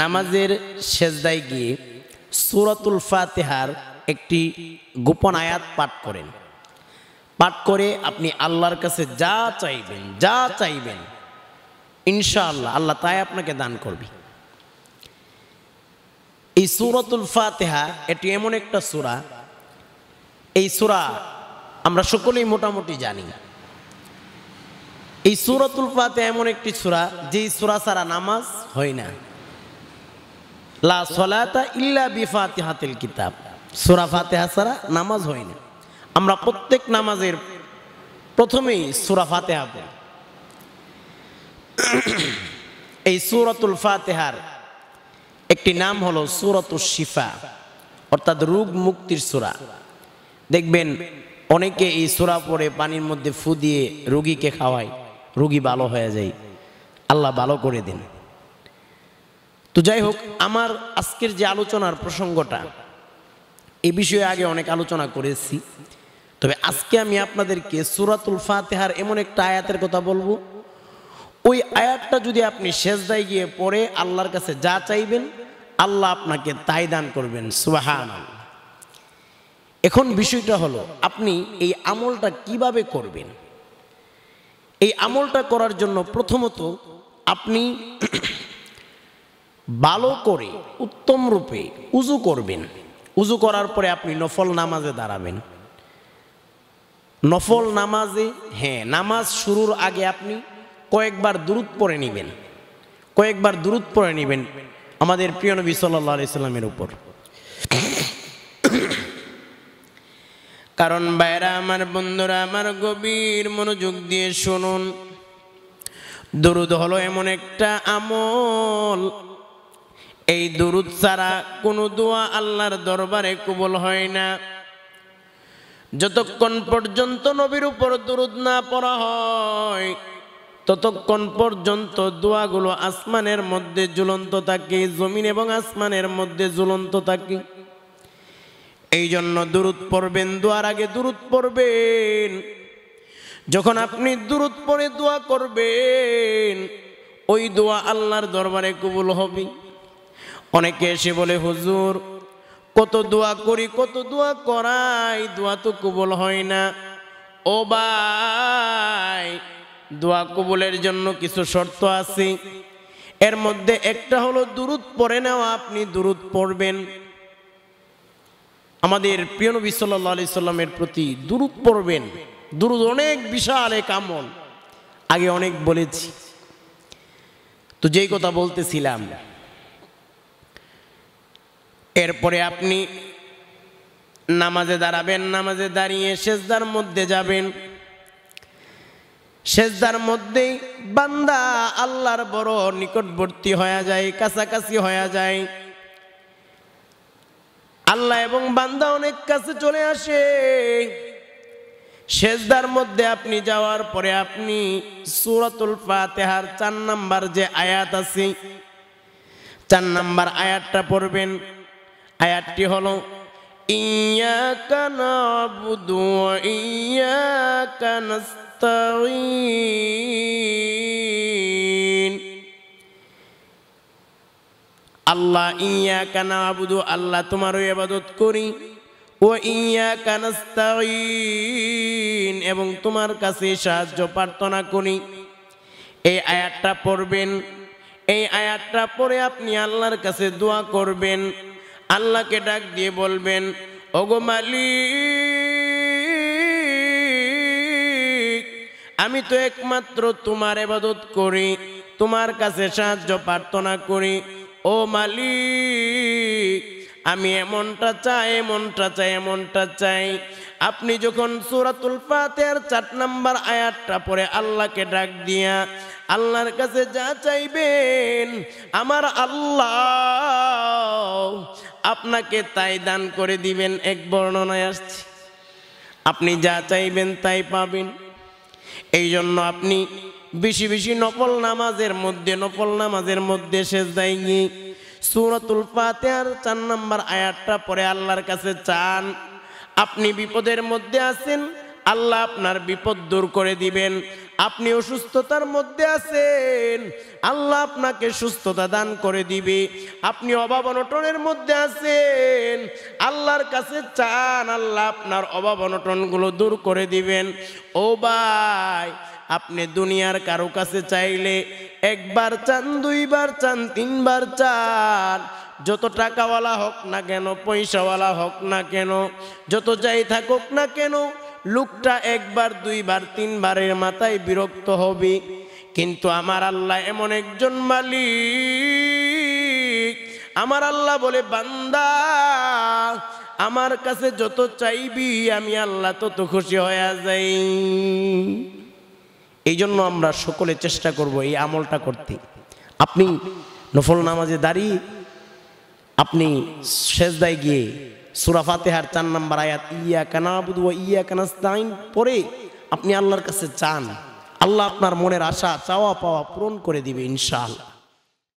নামাজের সেজদায় গিয়ে সুরতুল ফাতেহার একটি গোপন আয়াত পাঠ করেন পাঠ করে আপনি আল্লাহর কাছে যা চাইবেন যা চাইবেন ইনশাআল্লাহ আল্লাহ তাই আপনাকে দান করবে এই সুরতুল ফাতেহা এটি এমন একটা সুরা এই সুরা আমরা সকলেই মোটামুটি জানি এই সুরতুল ফাতে এমন একটি সুরা যেই সুরা ছাড়া নামাজ হয় না লা সলাতা ইল্লা বিফাতিহাতিল কিতাব সুরা ফাতেহা ছাড়া নামাজ হয় না আমরা প্রত্যেক নামাজের প্রথমেই সুরা ফাতেহা পড়ি এই সুরতুল ফাতেহার একটি নাম হলো সুরতুল শিফা অর্থাৎ রোগ মুক্তির সুরা দেখবেন অনেকে এই সুরা পরে পানির মধ্যে ফু দিয়ে রুগীকে খাওয়ায় রুগী ভালো হয়ে যায় আল্লাহ ভালো করে দিন তো যাই হোক আমার আজকের যে আলোচনার প্রসঙ্গটা এ বিষয়ে আগে অনেক আলোচনা করেছি তবে আজকে আমি আপনাদেরকে সুরাতুল ফাতেহার এমন একটা আয়াতের কথা বলবো ওই আয়াতটা যদি আপনি শেষদায় গিয়ে পড়ে আল্লাহর কাছে যা চাইবেন আল্লাহ আপনাকে তাই দান করবেন সুহান এখন বিষয়টা হলো আপনি এই আমলটা কিভাবে করবেন এই আমলটা করার জন্য প্রথমত আপনি ভালো করে উত্তম রূপে উজু করবেন উজু করার পরে আপনি নফল নামাজে দাঁড়াবেন নফল নামাজে হ্যাঁ নামাজ শুরুর আগে আপনি কয়েকবার দূরত পরে নেবেন কয়েকবার দূরত পরে নেবেন আমাদের প্রিয় নবী সাল্লামের উপর কারণ বাইরা আমার বন্ধুরা আমার গভীর মনোযোগ দিয়ে শুনুন দরুদ হলো এমন একটা আমল এই দুরুদ ছাড়া কোনো দোয়া আল্লাহর দরবারে কবুল হয় না যতক্ষণ পর্যন্ত নবীর উপর দুরুদ না পড়া হয় ততক্ষণ পর্যন্ত দোয়াগুলো আসমানের মধ্যে ঝুলন্ত থাকে জমিন এবং আসমানের মধ্যে ঝুলন্ত থাকে এই জন্য দূরত পড়বেন দোয়ার আগে দূরত পড়বেন যখন আপনি দূরত পড়ে দোয়া করবেন ওই দোয়া আল্লাহর দরবারে কবুল হবে অনেকে এসে বলে হুজুর কত দোয়া করি কত দোয়া করাই দোয়া তো কবুল হয় না ও বাই দোয়া কবুলের জন্য কিছু শর্ত আছে এর মধ্যে একটা হলো দুরুদ পড়ে নাও আপনি দুরুদ পড়বেন আমাদের প্রিয় নবী সাল্লা আলি সাল্লামের প্রতি দুরুদ পড়বেন দুরুদ অনেক বিশাল এক আমল আগে অনেক বলেছি তো যেই কথা বলতেছিলাম এরপরে আপনি নামাজে দাঁড়াবেন নামাজে দাঁড়িয়ে সেজদার মধ্যে যাবেন সেজদার মধ্যেই বান্দা আল্লাহর বড় নিকটবর্তী হয়ে যায় কাছাকাছি হয়ে যায় আল্লাহ এবং বান্দা অনেক কাছে চলে আসে সেজদার মধ্যে আপনি যাওয়ার পরে আপনি সুরাতুল ফাতেহার চার নাম্বার যে আয়াত আছে চার নাম্বার আয়াতটা পড়বেন আয়াতটি হলো ইয়াকা ইয়া ইয়াকা নাস্তাঈন আল্লাহ ইয়াকা নাবুদু আল্লাহ তোমারও এবাদত করি ও ইয়া কানস্ত এবং তোমার কাছে সাহায্য প্রার্থনা করি এই আয়াতটা পড়বেন এই আয়াতটা পরে আপনি আল্লাহর কাছে দোয়া করবেন আল্লাহকে ডাক দিয়ে বলবেন ওগো মালিক আমি তো একমাত্র তোমার এবাদত করি তোমার কাছে সাহায্য প্রার্থনা করি ও মালিক আমি এমনটা চাই এমনটা চাই এমনটা চাই আপনি যখন সুরাতুল ফাতের চার নাম্বার আয়াতটা পরে আল্লাহকে ডাক দিয়া আল্লাহর কাছে যা চাইবেন আমার আল্লাহ আপনাকে তাই দান করে দিবেন এক বর্ণনায় আসছে আপনি যা চাইবেন তাই পাবেন এই জন্য আপনি বেশি বেশি নকল নামাজের মধ্যে নকল নামাজের মধ্যে শেষ দেয়নি সুরতুল পাতে আর চার নম্বর আয়াতটা পরে আল্লাহর কাছে চান আপনি বিপদের মধ্যে আছেন আল্লাহ আপনার বিপদ দূর করে দিবেন আপনি অসুস্থতার মধ্যে আছেন আল্লাহ আপনাকে সুস্থতা দান করে দিবে আপনি অভাব অনটনের মধ্যে আছেন আল্লাহর কাছে চান আল্লাহ আপনার অভাব অনটনগুলো দূর করে দিবেন ও ভাই আপনি দুনিয়ার কারো কাছে চাইলে একবার চান দুইবার চান তিনবার চান যত টাকাওয়ালা হোক না কেন পয়সাওয়ালা হোক না কেন যত যাই থাকুক না কেন লোকটা একবার দুইবার তিনবারের মাথায় বিরক্ত হবে কিন্তু আমার আল্লাহ এমন একজন মালিক আমার আল্লাহ বলে বান্দা আমার কাছে যত চাইবি আমি আল্লাহ তত খুশি হয়ে যাই এই জন্য আমরা সকলে চেষ্টা করব এই আমলটা করতে আপনি নফল নামাজে দাঁড়িয়ে আপনি শেষদায় গিয়ে সুরাফাতেহার চার নাম্বার আয়াত ইয়া কানাবুদ ও ইয়া কানাস্তাইন পরে আপনি আল্লাহর কাছে চান আল্লাহ আপনার মনের আশা চাওয়া পাওয়া পূরণ করে দিবে ইনশাআল্লাহ